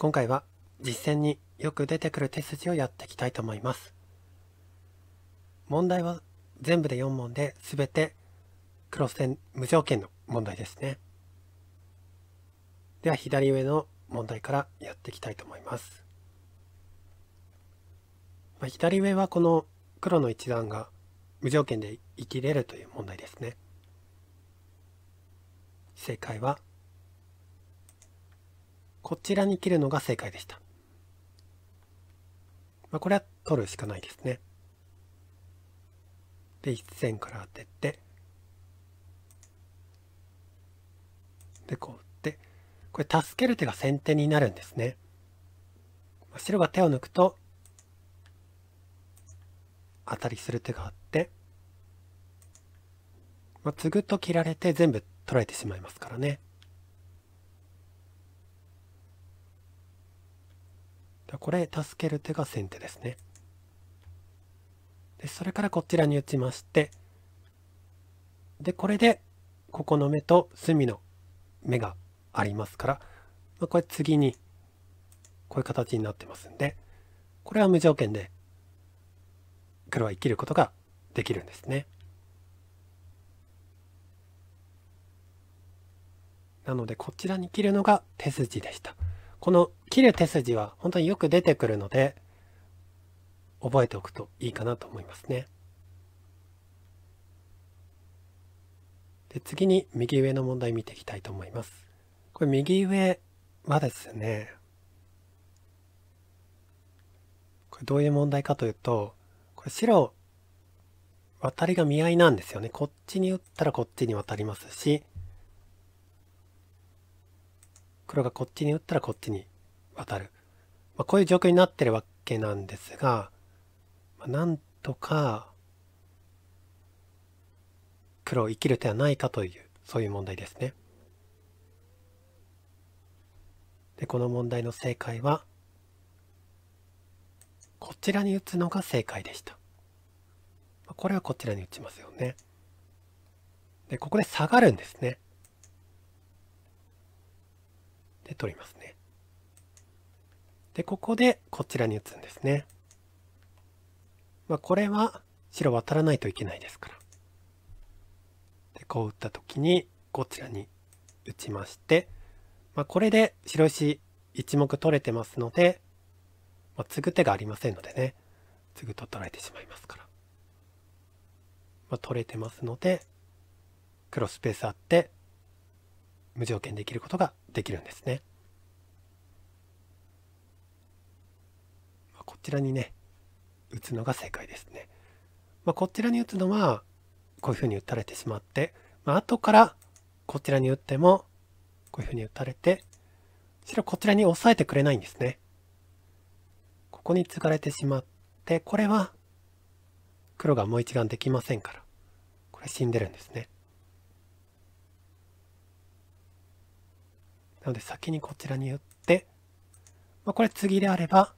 今回は実践によく出てくる手筋をやっていきたいと思います。問題は全部で4問で全てクロス線無条件の問題ですね。では左上の問題からやっていきたいと思います。まあ、左上はこの黒の一段が無条件で生きれるという問題ですね。正解はこちらに切るのが正解でした。まあ、これは取るしかないですね。で、一線から当てて、で、こう打って、これ助ける手が先手になるんですね。まあ、白が手を抜くと、当たりする手があって、まあ、継ぐと切られて全部取られてしまいますからね。これ助ける手が先手ですねでそれからこちらに打ちましてでこれでここの目と隅の目がありますから、まあ、これ次にこういう形になってますんでこれは無条件で黒は生きることができるんですね。なのでこちらに切るのが手筋でした。この切る手筋は本当によく出てくるので、覚えておくといいかなと思いますね。で次に右上の問題見ていきたいと思います。これ右上はですね、これどういう問題かというと、これ白、渡りが見合いなんですよね。こっちに打ったらこっちに渡りますし、黒がこっちに打ったらこっちに渡る、まあ、こういう状況になってるわけなんですが、まあ、なんとか黒を生きる手はないかというそういう問題ですね。でこの問題の正解はこちらに打つのが正解でした。これはこちらに打ちますよね。でここで下がるんですね。で取りますねでここでこちらに打つんですねまあこれは白渡らないといけないですからでこう打った時にこちらに打ちまして、まあ、これで白石1目取れてますので、まあ、継ぐ手がありませんのでね継ぐと取られてしまいますから、まあ、取れてますので黒スペースあって無条件できることができるんですね。こちらにね打つのが正解ですね。まあ、こちらに打つのはこういうふうに打たれてしまって、まあ後からこちらに打ってもこういうふうに打たれて白こちらに押さえてくれないんですね。ここに継がれてしまってこれは黒がもう一眼できませんからこれ死んでるんですね。なので先にこちらに打って、まあ、これ次であれば、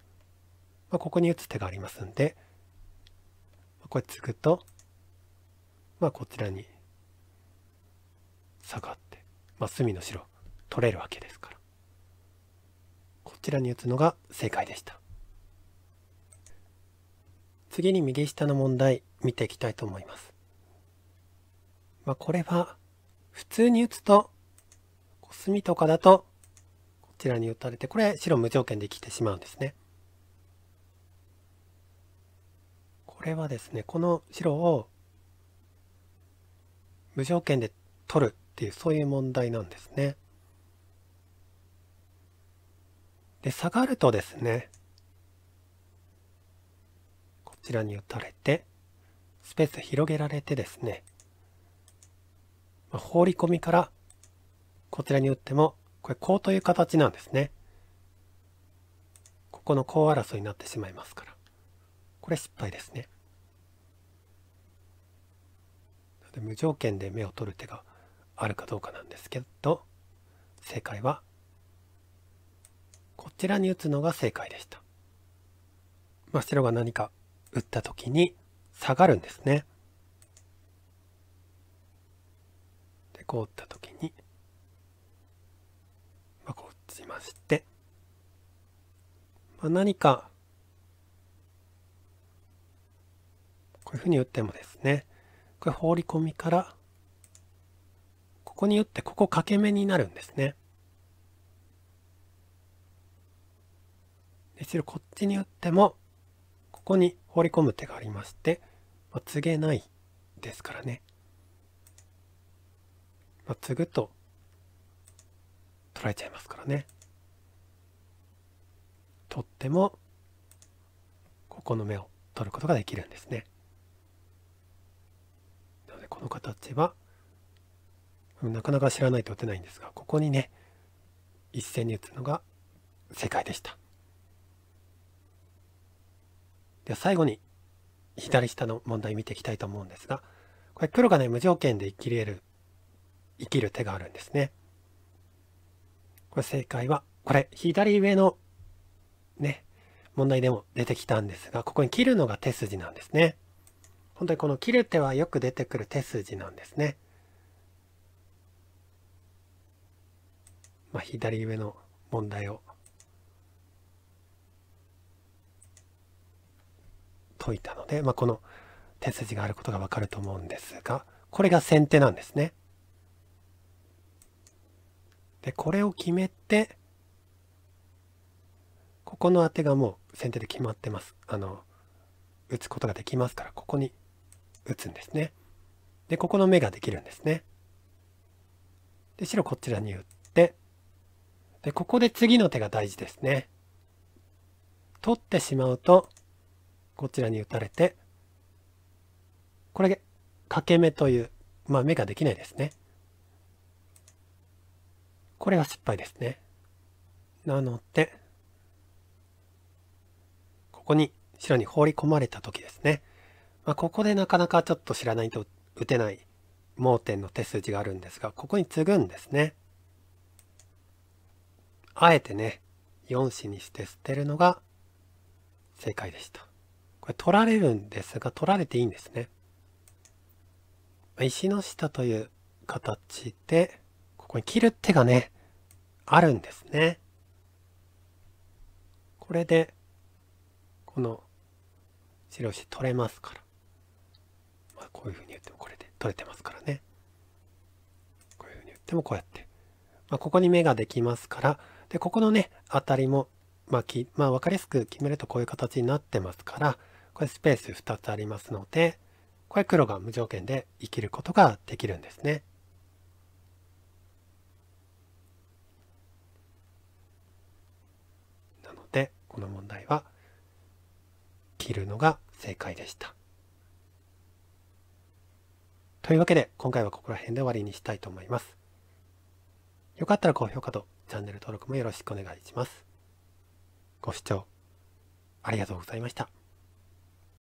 まあ、ここに打つ手がありますんで、まあ、これ継くと、まあ、こちらに下がって、まあ、隅の白取れるわけですからこちらに打つのが正解でした次に右下の問題見ていきたいと思います、まあ、これは普通に打つと隅とかだとこちらに打たれてこれ白無条件で生きてしまうんですね。これはですねこの白を無条件で取るっていうそういう問題なんですね。で下がるとですねこちらに打たれてスペース広げられてですね、まあ、放り込みからこちらに打っても、これこうという形なんですね。ここのコウ争いになってしまいますから。これ失敗ですね。で無条件で目を取る手があるかどうかなんですけど、正解は、こちらに打つのが正解でした。まあ、白が何か打った時に下がるんですね。で、こう打った時に、して、まあ、何かこういうふうに打ってもですねこれ放り込みからここに打ってここ欠け目になるんですねで白こっちに打ってもここに放り込む手がありまして、まあ、告げないですからね、まあ、継ぐと取られちゃいますからね。とってもここの目を取ることができるんですね。なのでこの形はなかなか知らないと打てないんですがここにね一斉に打つのが正解でした。では最後に左下の問題見ていきたいと思うんですがこれ黒がね無条件で生きれる生きる手があるんですね。これ正解はこれ左上のね、問題でも出てきたんですが、ここに切るのが手筋なんですね。本当にこの切る手はよく出てくる手筋なんですね。まあ、左上の問題を解いたので、まあ、この手筋があることがわかると思うんですが、これが先手なんですね。で、これを決めて、ここの当てがもう先手で決まってますあの打つことができますからここに打つんですねでここの眼ができるんですねで白こちらに打ってでここで次の手が大事ですね取ってしまうとこちらに打たれてこれで欠け目というまあ眼ができないですねこれが失敗ですねなのでここに白に放り込まれた時ですね。まあ、ここでなかなかちょっと知らないと打てない盲点の手筋があるんですが、ここに継ぐんですね。あえてね、4子にして捨てるのが正解でした。これ取られるんですが、取られていいんですね。石の下という形で、ここに切る手がね、あるんですね。これでこの白取れますから、まあ、こういうふうに打ってもこれで取れてますからねこういうふうに言ってもこうやって、まあ、ここに目ができますからでここのねあたりも、まあきまあ、分かりやすく決めるとこういう形になってますからこれスペース2つありますのでこれ黒が無条件で生きることができるんですね。なのでこの問題は切るのが正解でした。というわけで今回はここら辺で終わりにしたいと思います。よかったら高評価とチャンネル登録もよろしくお願いします。ご視聴ありがとうございました。